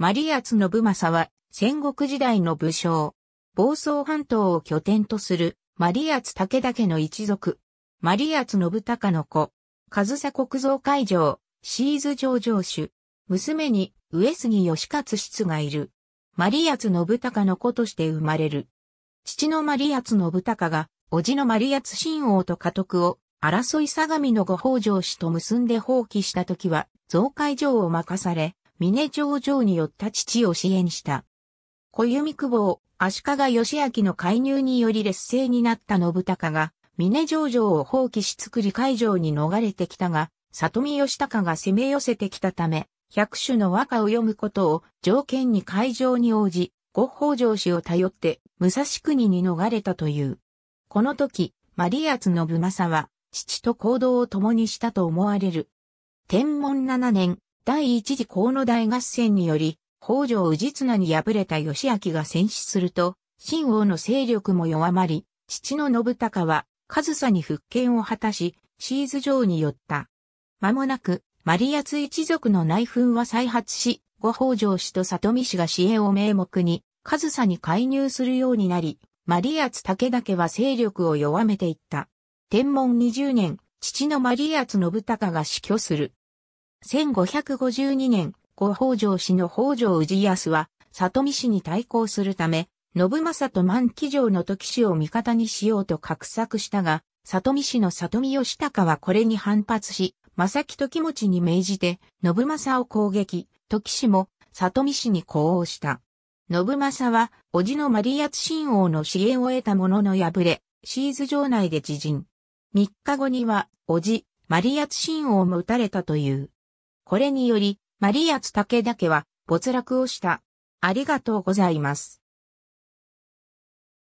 マリアツ信正は戦国時代の武将。暴走半島を拠点とするマリアツ武田家の一族。マリアツ信孝の子。上総国造会場、シーズ上場主。娘に上杉義勝室がいる。マリアツ信孝の子として生まれる。父のマリアツ信孝が、叔父のマリアツ新王と家督を、争い相模のご法上氏と結んで放棄した時は、増会場を任され、峰上場によった父を支援した。小弓久保、足利義明の介入により劣勢になった信孝が、峰上場を放棄し作り会場に逃れてきたが、里見義孝が攻め寄せてきたため、百首の和歌を読むことを条件に会場に応じ、五宝城氏を頼って武蔵国に逃れたという。この時、マリアツ信正は、父と行動を共にしたと思われる。天文7年、第一次河野大合戦により、北条氏綱に敗れた義明が戦死すると、新王の勢力も弱まり、父の信孝は、上総に復権を果たし、シーズ城に寄った。間もなく、マリアツ一族の内紛は再発し、後北条氏と里見氏が支援を名目に、上総に介入するようになり、マリアツ武田家は勢力を弱めていった。天文20年、父のマリアツ信孝が死去する。1552年、後北条氏の北条氏康は、里見氏に対抗するため、信政と万騎城の時氏を味方にしようと画策したが、里見氏の里見義高はこれに反発し、正木時持に命じて、信政を攻撃、時氏も里見氏に呼応した。信政は、叔父のマリアツ神王の支援を得たものの敗れ、シーズ城内で自陣。3日後には、叔父、マリアツ神王も撃たれたという。これにより、マリアツ武田家は没落をした。ありがとうございます。